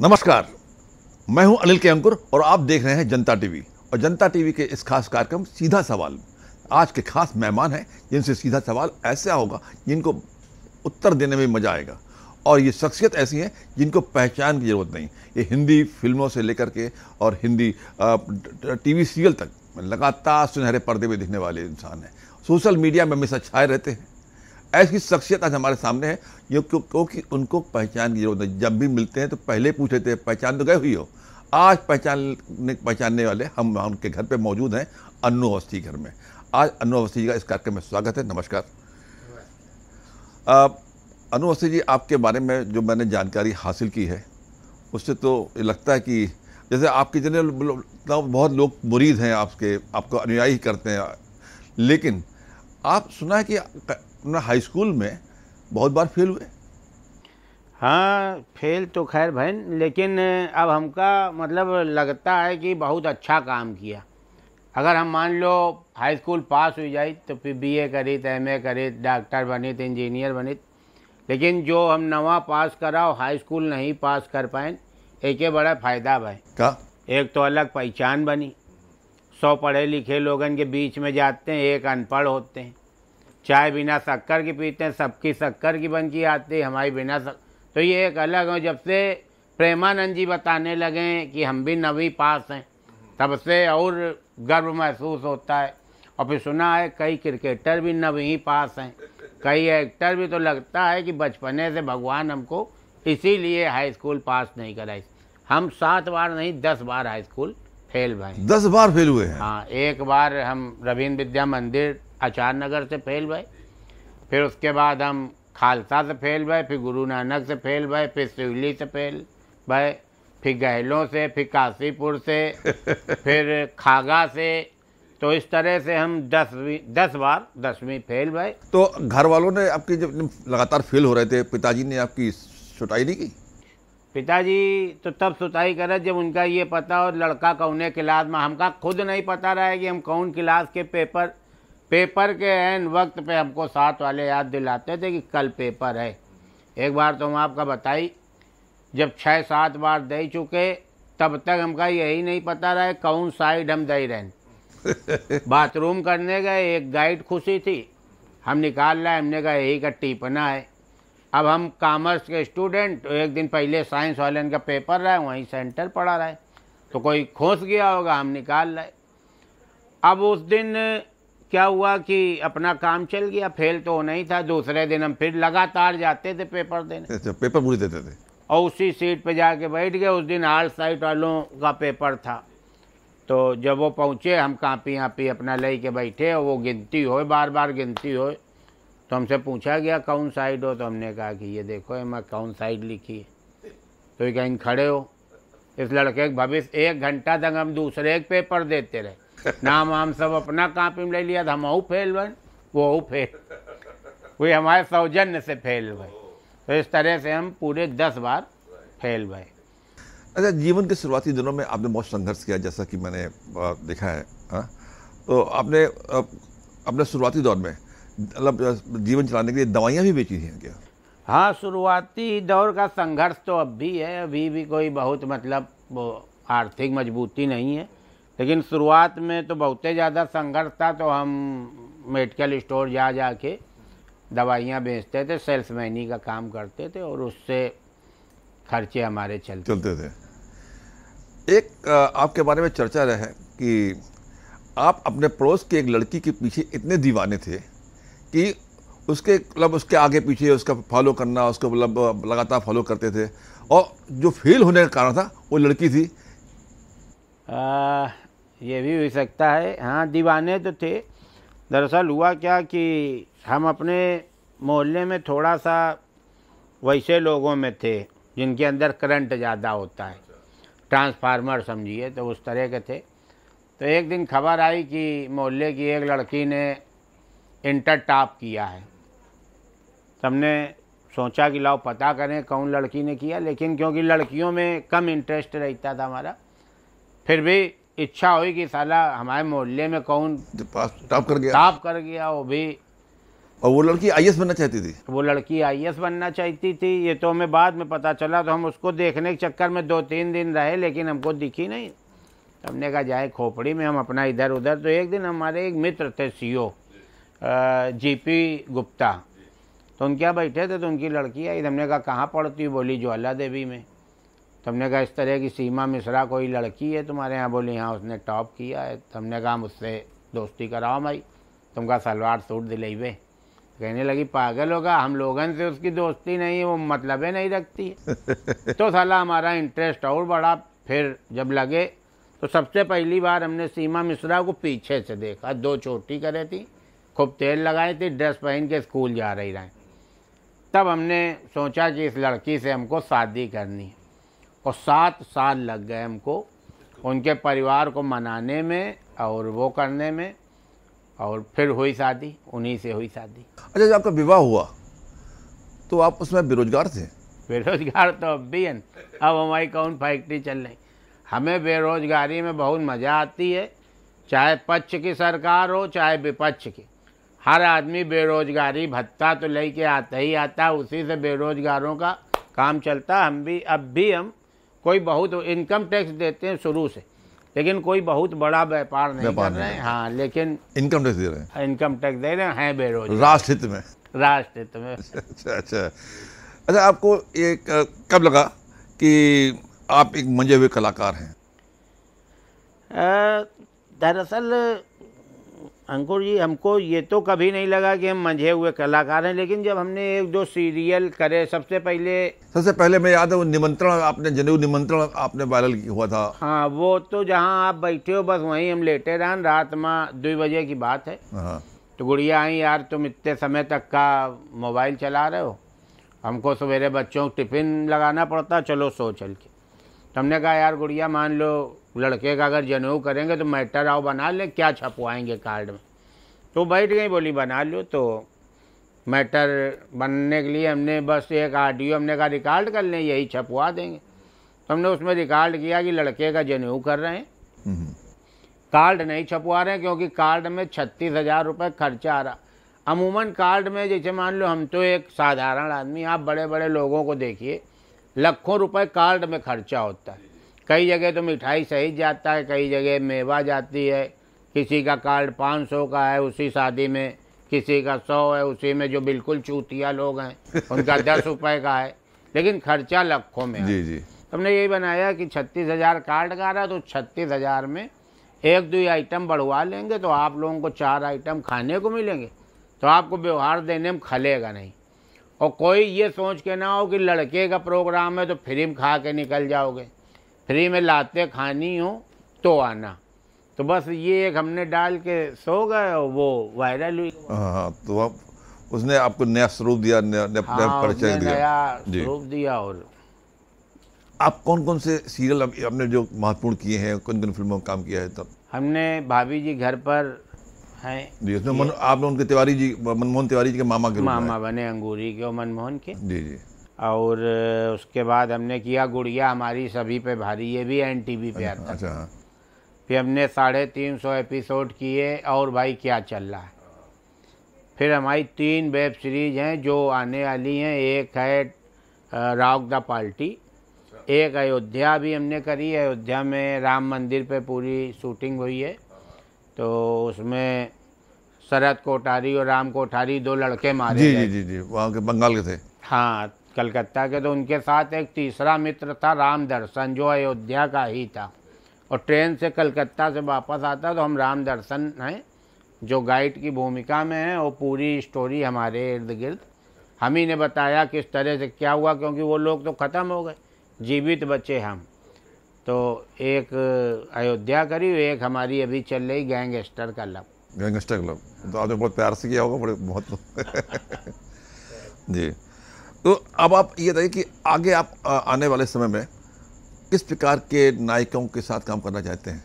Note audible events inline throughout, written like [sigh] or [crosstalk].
नमस्कार मैं हूं अनिल के अंकुर और आप देख रहे हैं जनता टीवी और जनता टीवी के इस खास कार्यक्रम सीधा सवाल आज के खास मेहमान हैं जिनसे सीधा सवाल ऐसा होगा जिनको उत्तर देने में मजा आएगा और ये शख्सियत ऐसी हैं जिनको पहचान की ज़रूरत नहीं ये हिंदी फिल्मों से लेकर के और हिंदी टीवी सीरियल तक लगातार सुनहरे पर्दे में दिखने वाले इंसान हैं सोशल मीडिया में हमेशा छाए रहते हैं ऐसी शख्सियत आज हमारे सामने है जो क्योंकि उनको पहचान की जरूरत है जब भी मिलते हैं तो पहले पूछ लेते हैं पहचान तो गए हुई हो आज पहचानने पहचानने वाले हम उनके घर पर मौजूद हैं अनु अवस्थी घर में आज अनु अवस्थी का इस कार्यक्रम में स्वागत है नमस्कार अनु अवस्थी जी आपके बारे में जो मैंने जानकारी हासिल की है उससे तो लगता है कि जैसे आपके जितने बहुत लोग मुरीद हैं आपके आपको अनुयायी करते हैं लेकिन आप सुना है कि हाई स्कूल में बहुत बार फेल हुए हाँ फेल तो खैर बहन लेकिन अब हमका मतलब लगता है कि बहुत अच्छा काम किया अगर हम मान लो हाई स्कूल पास हुई जाए तो फिर बी ए करित एम ए करी डॉक्टर तो इंजीनियर बने लेकिन जो हम नवा पास कराओ हाई स्कूल नहीं पास कर पाए एक बड़ा फ़ायदा भाई का एक तो अलग पहचान बनी सौ पढ़े लिखे लोगों के बीच में जाते हैं एक अनपढ़ होते हैं चाय बिना शक्कर की पीते हैं सबकी शक्कर की बन की आती है हमारी बिना सक... तो ये एक अलग है जब से प्रेमानंद जी बताने लगे कि हम भी नवी पास हैं तब से और गर्व महसूस होता है और फिर सुना है कई क्रिकेटर भी नवी पास हैं कई एक्टर भी तो लगता है कि बचपने से भगवान हमको इसीलिए हाई स्कूल पास नहीं कराई हम सात बार नहीं दस बार हाई स्कूल फेल भाई दस बार फेल हुए हैं हाँ एक बार हम रविन्द्र विद्या मंदिर आचार्य नगर से फैल भाई फिर उसके बाद हम खालसा से फैल गए फिर गुरु नानक से फैल गए फिर सिवली से फैल भाई फिर गहलों से फिर काशीपुर से [laughs] फिर खागा से तो इस तरह से हम दसवीं दस बार दसवीं फेल भाई तो घर वालों ने आपकी जब लगातार फेल हो रहे थे पिताजी ने आपकी सुटाई नहीं की पिताजी तो तब सुताई करे जब उनका ये पता और लड़का कौन है क्लास में हमका खुद नहीं पता रहा है कि हम कौन क्लास के पेपर पेपर के एन वक्त पे हमको साथ वाले याद दिलाते थे कि कल पेपर है एक बार तो हम आपका बताई जब छः सात बार दे चुके तब तक हमका यही नहीं पता रहा कौन साइड हम दे रहे [laughs] बाथरूम करने गए एक गाइड खुशी थी हम निकाल रहे हमने कहा यही का टिपना है अब हम कॉमर्स के स्टूडेंट तो एक दिन पहले साइंस वाले का पेपर रहा है वहीं सेंटर पढ़ा रहा है तो कोई खोस गया होगा हम निकाल रहे अब उस दिन क्या हुआ कि अपना काम चल गया फेल तो होना ही था दूसरे दिन हम फिर लगातार जाते थे पेपर देने अच्छा, पेपर पूरी देते थे और उसी सीट पे जाके बैठ गए उस दिन आर्ट साइट वालों का पेपर था तो जब वो पहुँचे हम कापी आपी अपना ले के बैठे और वो गिनती हो बार बार गिनती हो तो हमसे पूछा गया कौन साइड हो तो हमने कहा कि ये देखो मैं कौन साइड लिखी है तो ये कहीं खड़े हो इस लड़के के भविष्य एक घंटा तक हम दूसरे एक पेपर देते रहे नाम हम सब अपना कापी में ले लिया था तो हम अऊ फेल बन वो फेल वही हमारे सौजन्य से फेल भाई तो इस तरह से हम पूरे दस बार फेल भाई अच्छा जीवन के शुरुआती दिनों में आपने बहुत संघर्ष किया जैसा कि मैंने देखा है हा? तो आपने अपने शुरुआती दौर में मतलब जीवन चलाने के लिए दवाइयाँ भी बेची थी क्या हाँ शुरुआती दौर का संघर्ष तो अब भी है अभी भी कोई बहुत मतलब आर्थिक मजबूती नहीं है लेकिन शुरुआत में तो बहुत ज़्यादा संघर्ष था तो हम मेडिकल स्टोर जा जा के दवाइयाँ बेचते थे सेल्समैनी का काम करते थे और उससे खर्चे हमारे चलते चलते थे एक आपके बारे में चर्चा रहे कि आप अपने पड़ोस की एक लड़की के पीछे इतने दीवाने थे कि उसके मतलब उसके आगे पीछे उसका फॉलो करना उसको मतलब लगातार फॉलो करते थे और जो फेल होने का कारण था वो लड़की थी आ, ये भी हो सकता है हाँ दीवाने तो थे दरअसल हुआ क्या कि हम अपने मोहल्ले में थोड़ा सा वैसे लोगों में थे जिनके अंदर करंट ज़्यादा होता है ट्रांसफार्मर समझिए तो उस तरह के थे तो एक दिन खबर आई कि मोहल्ले की एक लड़की ने इंटर टॉप किया है हमने सोचा कि लाओ पता करें कौन लड़की ने किया लेकिन क्योंकि लड़कियों में कम इंटरेस्ट रहता था हमारा फिर भी इच्छा हुई कि साला हमारे मोहल्ले में कौन टॉप कर गया टॉप कर गया वो भी और वो लड़की आई बनना चाहती थी वो लड़की आई बनना चाहती थी ये तो हमें बाद में पता चला तो हम उसको देखने के चक्कर में दो तीन दिन रहे लेकिन हमको दिखी नहीं हमने कहा जाए खोपड़ी में हम अपना इधर उधर तो एक दिन हमारे एक मित्र थे सी ओ e गुप्ता तो उनके यहाँ बैठे थे तो उनकी लड़की आई तो हमने कहा कहाँ पढ़ती बोली ज्वाला देवी में तुमने कहा इस तरह की सीमा मिश्रा कोई लड़की है तुम्हारे यहाँ बोली हाँ उसने टॉप किया है तुमने कहा मुझसे दोस्ती कराओ भाई तुम कहा सलवार सूट दिलाई वे कहने लगी पागल होगा हम लोगन से उसकी दोस्ती नहीं है वो मतलब नहीं रखती [laughs] तो साला हमारा इंटरेस्ट और बढ़ा फिर जब लगे तो सबसे पहली बार हमने सीमा मिश्रा को पीछे से देखा दो चोटी करे थी खूब तेल लगाई थी ड्रेस पहन के स्कूल जा रही रहें तब हमने सोचा कि इस लड़की से हमको शादी करनी है और सात साल लग गए हमको उनके परिवार को मनाने में और वो करने में और फिर हुई शादी उन्हीं से हुई शादी अच्छा जब आपका विवाह हुआ तो आप उसमें बेरोजगार थे बेरोजगार तो अब भी है अब हमारी कौन फैक्ट्री चल रही हमें बेरोजगारी में बहुत मज़ा आती है चाहे पक्ष की सरकार हो चाहे विपक्ष की हर आदमी बेरोजगारी भत्ता तो लेके आता ही आता उसी से बेरोजगारों का काम चलता हम भी अब भी हम कोई बहुत इनकम टैक्स देते हैं शुरू से लेकिन कोई बहुत बड़ा व्यापार नहीं कर रहे हैं हाँ लेकिन इनकम टैक्स दे रहे हैं इनकम टैक्स दे रहे हैं बेरोजगार राष्ट्र हित में राष्ट्र हित में अच्छा, अच्छा अच्छा अच्छा आपको ये कब लगा कि आप एक मंजे हुए कलाकार हैं दरअसल अंकुर जी हमको ये तो कभी नहीं लगा कि हम मंझे हुए कलाकार हैं लेकिन जब हमने एक दो सीरियल करे सबसे पहले सबसे पहले मैं याद है वो निमंत्रण आपने जनेऊ निमंत्रण आपने वायरल हुआ था हाँ वो तो जहाँ आप बैठे हो बस वहीं हम लेटे रहें रात में दो बजे की बात है हाँ। तो गुड़िया आई यार तुम इतने समय तक का मोबाइल चला रहे हो हमको सवेरे बच्चों को टिफिन लगाना पड़ता चलो सो चल के तो हमने कहा यार गुड़िया मान लो लड़के का अगर जनेऊ करेंगे तो मैटर आओ बना लें क्या छपवाएंगे कार्ड में तो बैठ गई बोली बना लो तो मैटर बनने के लिए हमने बस एक आडियो हमने कहा रिकॉर्ड कर लें यही छपवा देंगे तो हमने उसमें रिकॉर्ड किया कि लड़के का जनेऊ कर रहे हैं कार्ड हम्म। नहीं छपवा रहे हैं क्योंकि कार्ड में छत्तीस हज़ार रुपये खर्चा आ रहा अमूमन कार्ड में जैसे मान लो हम तो एक साधारण आदमी आप बड़े बड़े लोगों को देखिए लाखों रुपए कार्ड में खर्चा होता है कई जगह तो मिठाई सही जाता है कई जगह मेवा जाती है किसी का कार्ड पाँच सौ का है उसी शादी में किसी का सौ है उसी में जो बिल्कुल चूतिया लोग हैं उनका [laughs] दस रुपये का है लेकिन खर्चा लखों में जी जी हमने यही बनाया कि छत्तीस हज़ार कार्ड का रहा तो छत्तीस हज़ार में एक दो आइटम बढ़वा लेंगे तो आप लोगों को चार आइटम खाने को मिलेंगे तो आपको व्यवहार देने में खलेगा नहीं और कोई ये सोच के ना हो कि लड़के का प्रोग्राम है तो फ्री में खा के निकल जाओगे फ्री में लाते खानी हो तो आना तो बस ये एक हमने डाल के सो गए और वो वायरल हुई हाँ, हाँ तो अब उसने आपको नया स्वरूप दिया नया, नया हाँ, परिचय दिया नया स्वरूप दिया और आप कौन कौन से सीरियल आप, आपने जो महत्वपूर्ण किए हैं कौन कौन फिल्मों में काम किया है तब हमने भाभी जी घर पर हैं जी उसमें आपने उनके तिवारी जी मनमोहन तिवारी जी के मामा के मामा बने अंगूरी के और मनमोहन के जी जी और उसके बाद हमने किया गुड़िया हमारी सभी पे भारी ये भी एन टी पे आता अच्छा, हाँ। फिर हमने साढ़े तीन सौ एपिसोड किए और भाई क्या चल रहा है फिर हमारी तीन वेब सीरीज हैं जो आने वाली हैं एक है राग द पार्टी एक अयोध्या भी हमने करी अयोध्या में राम मंदिर पे पूरी शूटिंग हुई है तो उसमें शरद कोठारी और राम कोठारी दो लड़के मारे जी जी जी जी वहाँ के बंगाल के थे हाँ कलकत्ता के तो उनके साथ एक तीसरा मित्र था राम दर्शन जो अयोध्या का ही था और ट्रेन से कलकत्ता से वापस आता तो हम राम दर्शन हैं जो गाइड की भूमिका में हैं वो पूरी स्टोरी हमारे इर्द गिर्द हम ही ने बताया किस तरह से क्या हुआ क्योंकि वो लोग तो ख़त्म हो गए जीवित बचे हम तो एक अयोध्या करी एक हमारी अभी चल रही गैंगस्टर का लब गैंगस्टर लव तो आपने बहुत प्यार से किया होगा बड़े बहुत [laughs] जी तो अब आप ये बताइए कि आगे आप आने वाले समय में किस प्रकार के नायकों के साथ काम करना चाहते हैं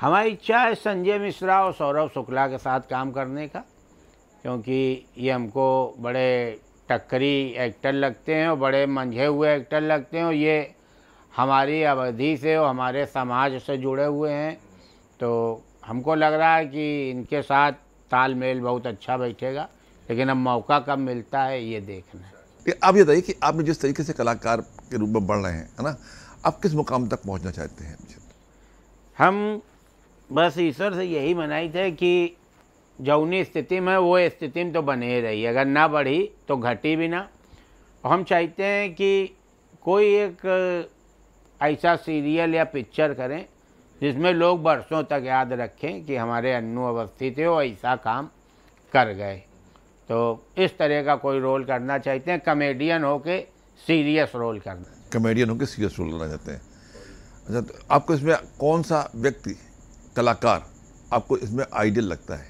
हमारी इच्छा है संजय मिश्रा और सौरभ शुक्ला के साथ काम करने का क्योंकि ये हमको बड़े टक्करी एक्टर लगते हैं और बड़े मंझे हुए एक्टर लगते हैं और ये हमारी अवधि से और हमारे समाज से जुड़े हुए हैं तो हमको लग रहा है कि इनके साथ तालमेल बहुत अच्छा बैठेगा लेकिन अब मौका कब मिलता है ये देखना है आप ये बताइए कि आप जिस तरीके से कलाकार के रूप में बढ़ रहे हैं है ना आप किस मुकाम तक पहुंचना चाहते हैं हम बस ईश्वर से यही मनाई थे कि जौनी स्थिति में वो स्थिति में तो बने रही अगर ना बढ़ी तो घटी भी ना हम चाहते हैं कि कोई एक ऐसा सीरियल या पिक्चर करें जिसमें लोग बरसों तक याद रखें कि हमारे अन्नू अवस्थी थे वो ऐसा काम कर गए तो इस तरह का कोई रोल करना चाहते हैं कमेडियन हो के सीरियस रोल करना कमेडियन हो के सीरियस रोल करना चाहते हैं अच्छा तो आपको इसमें कौन सा व्यक्ति कलाकार आपको इसमें आइडियल लगता है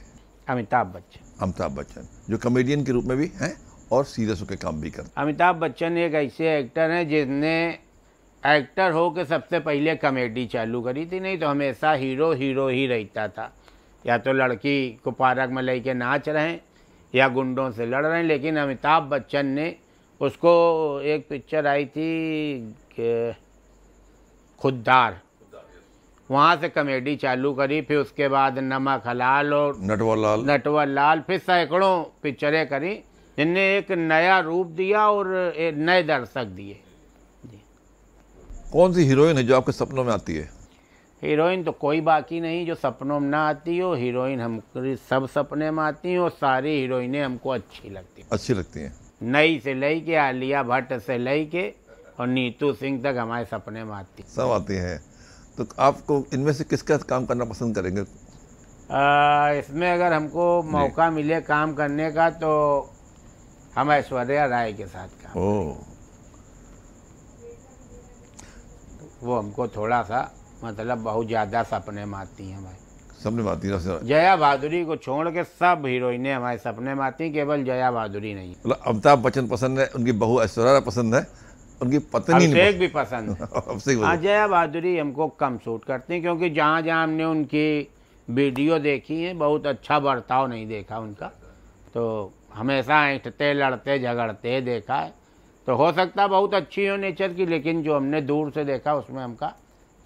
अमिताभ बच्चन अमिताभ बच्चन जो कमेडियन के रूप में भी हैं और सीरियस होकर काम भी करते अमिताभ बच्चन एक ऐसे एक्टर हैं जिसने एक्टर हो के सबसे पहले कमेडी चालू करी थी नहीं तो हमेशा हीरो हीरो ही रहता था या तो लड़की को पारक में लेके नाच रहे हैं या गुंडों से लड़ रहे हैं लेकिन अमिताभ बच्चन ने उसको एक पिक्चर आई थी खुददार वहाँ से कमेडी चालू करी फिर उसके बाद नमक हलाल और नटवर लाल नटवर लाल फिर सैकड़ों पिक्चरें करी जिनने एक नया रूप दिया और नए दर्शक दिए कौन सी हीरोइन है जो आपके सपनों में आती है हीरोइन तो कोई बाकी नहीं जो सपनों में ना आती हो हीरोइन हम सब सपने में आती हो और सारी हीरोइनें हमको अच्छी लगती हैं अच्छी लगती हैं नई से लई के आलिया भट्ट से लई के और नीतू सिंह तक हमारे सपने में आती सब आती हैं तो आपको इनमें से किसका काम करना पसंद करेंगे इसमें अगर हमको मौका मिले काम करने का तो हम ऐश्वर्या राय के साथ काम वो हमको थोड़ा सा मतलब बहुत ज़्यादा सपने में आती हैं हमारे सपने में आती है जया बहादुरी को छोड़ के सब हीरोइनें हमारे सपने में आती हैं केवल जया बहादुरी नहीं मतलब अमिताभ बच्चन पसंद है उनकी बहू ऐश्वर्या पसंद है उनकी पत्नी अभिषेक भी पसंद है [laughs] हाँ जया बहादुरी हमको कम सूट करती है क्योंकि जहाँ जहाँ हमने उनकी वीडियो देखी है बहुत अच्छा बर्ताव नहीं देखा उनका तो हमेशा ऐठते लड़ते झगड़ते देखा है तो हो सकता बहुत अच्छी हो नेचर की लेकिन जो हमने दूर से देखा उसमें हमका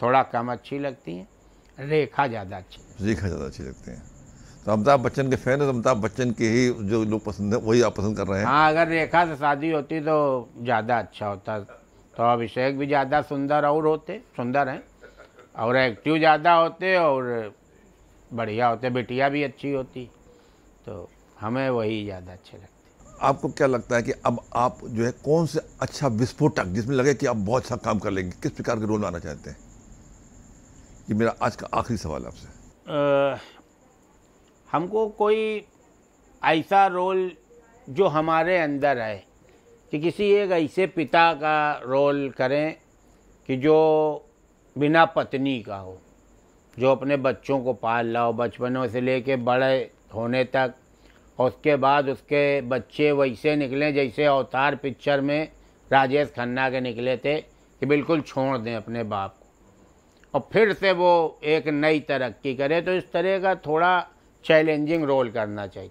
थोड़ा कम अच्छी लगती हैं रेखा ज़्यादा अच्छी रेखा ज़्यादा अच्छी लगती हैं तो अमिताभ बच्चन के फैन है तो अमिताभ बच्चन के ही जो लोग पसंद है वही आप पसंद कर रहे हैं हाँ अगर रेखा से शादी होती तो ज़्यादा अच्छा होता तो अभिषेक भी ज़्यादा सुंदर और होते सुंदर हैं और एक्टिव ज़्यादा होते और बढ़िया होते बिटिया भी अच्छी होती तो हमें वही ज़्यादा अच्छे लगते आपको क्या लगता है कि अब आप जो है कौन से अच्छा विस्फोटक जिसमें लगे कि आप बहुत अच्छा काम कर लेंगे किस प्रकार के रोल आना चाहते हैं ये मेरा आज का आखिरी सवाल आपसे हमको कोई ऐसा रोल जो हमारे अंदर है कि किसी एक ऐसे पिता का रोल करें कि जो बिना पत्नी का हो जो अपने बच्चों को पाल लाओ बचपनों से कर बड़े होने तक और उसके बाद उसके बच्चे वैसे निकले जैसे अवतार पिक्चर में राजेश खन्ना के निकले थे कि बिल्कुल छोड़ दें अपने बाप को और फिर से वो एक नई तरक्की करे तो इस तरह का थोड़ा चैलेंजिंग रोल करना चाहिए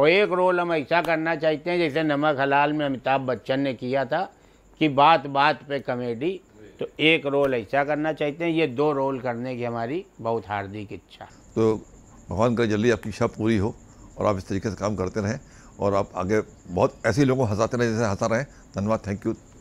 और एक रोल हम ऐसा करना चाहते हैं जैसे नमक हलाल में अमिताभ बच्चन ने किया था कि बात बात पे कॉमेडी तो एक रोल ऐसा करना चाहते हैं ये दो रोल करने की हमारी बहुत हार्दिक इच्छा तो भगवान का जल्दी आपकी इच्छा पूरी हो और आप इस तरीके से काम करते रहें और आप आगे बहुत ऐसे लोगों को हंसाते रहें जैसे हंसा रहे हैं धन्यवाद थैंक यू